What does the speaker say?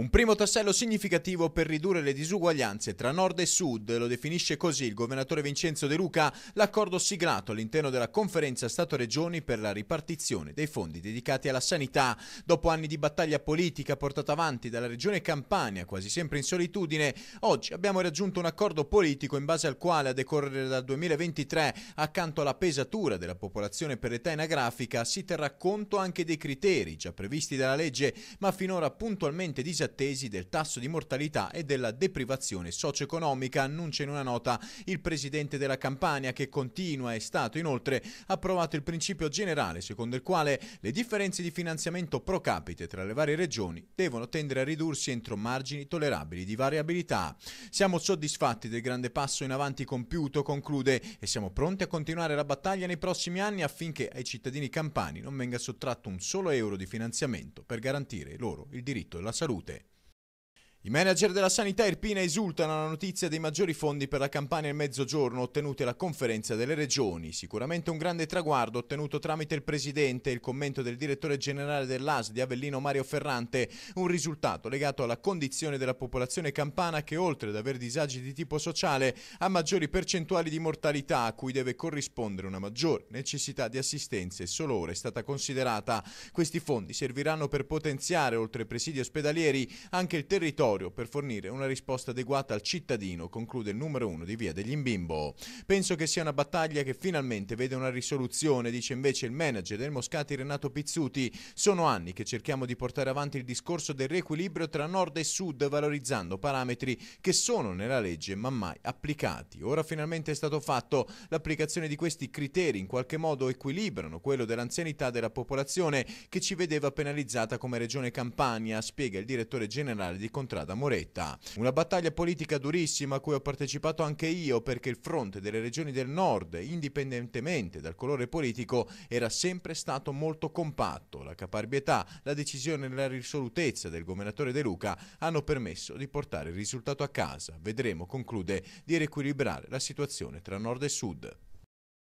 Un primo tassello significativo per ridurre le disuguaglianze tra nord e sud, lo definisce così il governatore Vincenzo De Luca, l'accordo siglato all'interno della conferenza Stato-Regioni per la ripartizione dei fondi dedicati alla sanità. Dopo anni di battaglia politica portata avanti dalla regione Campania, quasi sempre in solitudine, oggi abbiamo raggiunto un accordo politico in base al quale a decorrere dal 2023, accanto alla pesatura della popolazione per età anagrafica, si terrà conto anche dei criteri già previsti dalla legge, ma finora puntualmente disattesi ed attesi del tasso di mortalità e della deprivazione socio-economica, annuncia in una nota il presidente della Campania che continua è stato inoltre approvato il principio generale secondo il quale le differenze di finanziamento pro capite tra le varie regioni devono tendere a ridursi entro margini tollerabili di variabilità. Siamo soddisfatti del grande passo in avanti compiuto, conclude, e siamo pronti a continuare la battaglia nei prossimi anni affinché ai cittadini campani non venga sottratto un solo euro di finanziamento per garantire loro il diritto alla salute. I manager della sanità irpina esultano alla notizia dei maggiori fondi per la campagna e il mezzogiorno ottenuti alla conferenza delle regioni. Sicuramente un grande traguardo ottenuto tramite il presidente e il commento del direttore generale dell'AS di Avellino Mario Ferrante. Un risultato legato alla condizione della popolazione campana che oltre ad aver disagi di tipo sociale ha maggiori percentuali di mortalità a cui deve corrispondere una maggior necessità di assistenza e solo ora è stata considerata. Questi fondi serviranno per potenziare oltre ai presidi ospedalieri anche il territorio obbligatorio per fornire una risposta adeguata al cittadino, conclude il numero uno di Via degli Imbimbo. Penso che sia una battaglia che finalmente vede una risoluzione, dice invece il manager del Moscati Renato Pizzuti. Sono anni che cerchiamo di portare avanti il discorso del riequilibrio tra nord e sud, valorizzando parametri che sono nella legge ma mai applicati. Ora finalmente è stato fatto, l'applicazione di questi criteri in qualche modo equilibrano quello dell'anzianità della popolazione che ci vedeva penalizzata come regione Campania, spiega il direttore generale di contratto Strada Moretta. Una battaglia politica durissima a cui ho partecipato anche io perché il fronte delle regioni del nord, indipendentemente dal colore politico, era sempre stato molto compatto. La caparbietà, la decisione e la risolutezza del governatore De Luca hanno permesso di portare il risultato a casa. Vedremo, conclude, di riequilibrare la situazione tra nord e sud.